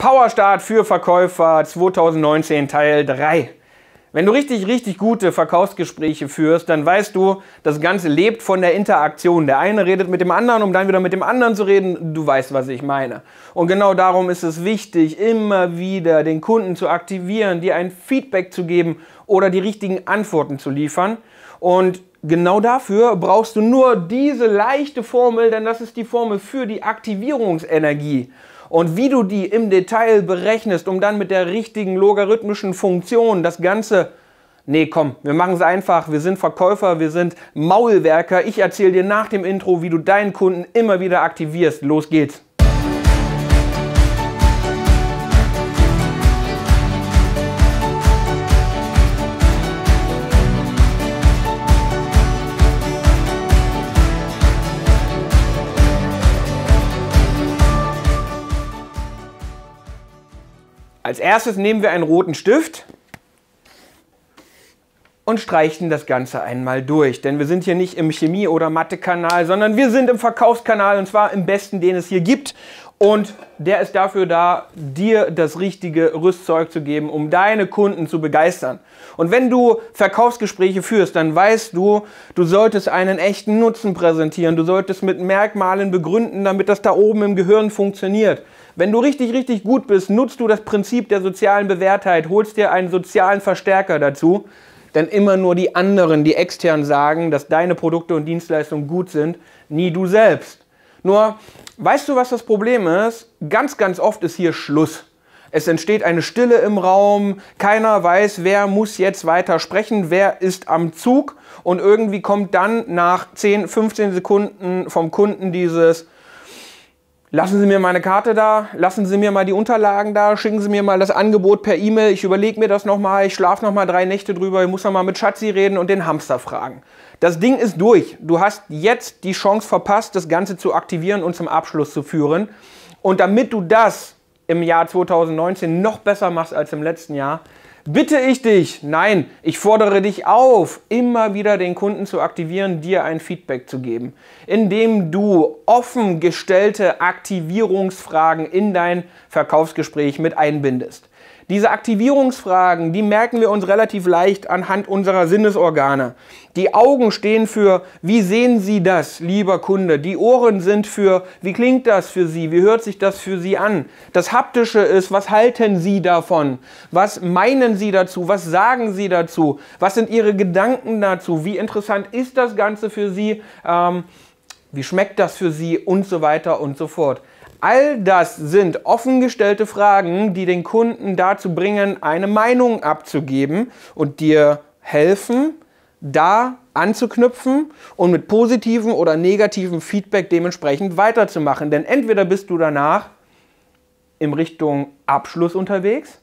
Powerstart für Verkäufer 2019 Teil 3. Wenn du richtig, richtig gute Verkaufsgespräche führst, dann weißt du, das Ganze lebt von der Interaktion. Der eine redet mit dem anderen, um dann wieder mit dem anderen zu reden. Du weißt, was ich meine. Und genau darum ist es wichtig, immer wieder den Kunden zu aktivieren, dir ein Feedback zu geben oder die richtigen Antworten zu liefern. Und genau dafür brauchst du nur diese leichte Formel, denn das ist die Formel für die Aktivierungsenergie. Und wie du die im Detail berechnest, um dann mit der richtigen logarithmischen Funktion das Ganze Nee, komm, wir machen es einfach. Wir sind Verkäufer, wir sind Maulwerker. Ich erzähle dir nach dem Intro, wie du deinen Kunden immer wieder aktivierst. Los geht's. Als erstes nehmen wir einen roten Stift und streichen das Ganze einmal durch. Denn wir sind hier nicht im Chemie- oder Mathe-Kanal, sondern wir sind im Verkaufskanal und zwar im besten, den es hier gibt. Und der ist dafür da, dir das richtige Rüstzeug zu geben, um deine Kunden zu begeistern. Und wenn du Verkaufsgespräche führst, dann weißt du, du solltest einen echten Nutzen präsentieren. Du solltest mit Merkmalen begründen, damit das da oben im Gehirn funktioniert. Wenn du richtig, richtig gut bist, nutzt du das Prinzip der sozialen Bewährtheit, holst dir einen sozialen Verstärker dazu denn immer nur die anderen, die extern sagen, dass deine Produkte und Dienstleistungen gut sind, nie du selbst. Nur, weißt du, was das Problem ist? Ganz, ganz oft ist hier Schluss. Es entsteht eine Stille im Raum, keiner weiß, wer muss jetzt weiter sprechen, wer ist am Zug und irgendwie kommt dann nach 10, 15 Sekunden vom Kunden dieses, Lassen Sie mir meine Karte da, lassen Sie mir mal die Unterlagen da, schicken Sie mir mal das Angebot per E-Mail, ich überlege mir das nochmal, ich schlafe nochmal drei Nächte drüber, ich muss nochmal mit Schatzi reden und den Hamster fragen. Das Ding ist durch. Du hast jetzt die Chance verpasst, das Ganze zu aktivieren und zum Abschluss zu führen. Und damit du das im Jahr 2019 noch besser machst als im letzten Jahr, bitte ich dich, nein, ich fordere dich auf, immer wieder den Kunden zu aktivieren, dir ein Feedback zu geben, indem du offen gestellte Aktivierungsfragen in dein Verkaufsgespräch mit einbindest. Diese Aktivierungsfragen, die merken wir uns relativ leicht anhand unserer Sinnesorgane. Die Augen stehen für, wie sehen Sie das, lieber Kunde? Die Ohren sind für, wie klingt das für Sie? Wie hört sich das für Sie an? Das Haptische ist, was halten Sie davon? Was meinen Sie dazu? Was sagen Sie dazu? Was sind Ihre Gedanken dazu? Wie interessant ist das Ganze für Sie? Ähm, wie schmeckt das für Sie? Und so weiter und so fort. All das sind offengestellte Fragen, die den Kunden dazu bringen, eine Meinung abzugeben und dir helfen, da anzuknüpfen und mit positivem oder negativem Feedback dementsprechend weiterzumachen. Denn entweder bist du danach in Richtung Abschluss unterwegs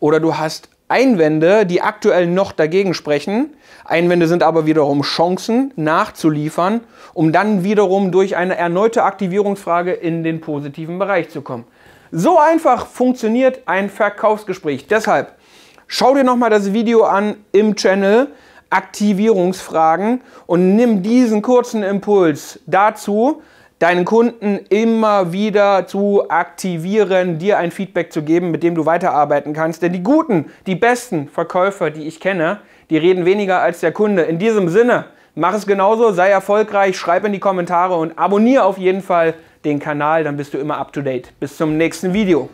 oder du hast Einwände, die aktuell noch dagegen sprechen. Einwände sind aber wiederum Chancen nachzuliefern, um dann wiederum durch eine erneute Aktivierungsfrage in den positiven Bereich zu kommen. So einfach funktioniert ein Verkaufsgespräch. Deshalb schau dir nochmal das Video an im Channel Aktivierungsfragen und nimm diesen kurzen Impuls dazu, deinen Kunden immer wieder zu aktivieren, dir ein Feedback zu geben, mit dem du weiterarbeiten kannst. Denn die guten, die besten Verkäufer, die ich kenne, die reden weniger als der Kunde. In diesem Sinne, mach es genauso, sei erfolgreich, schreib in die Kommentare und abonniere auf jeden Fall den Kanal, dann bist du immer up to date. Bis zum nächsten Video.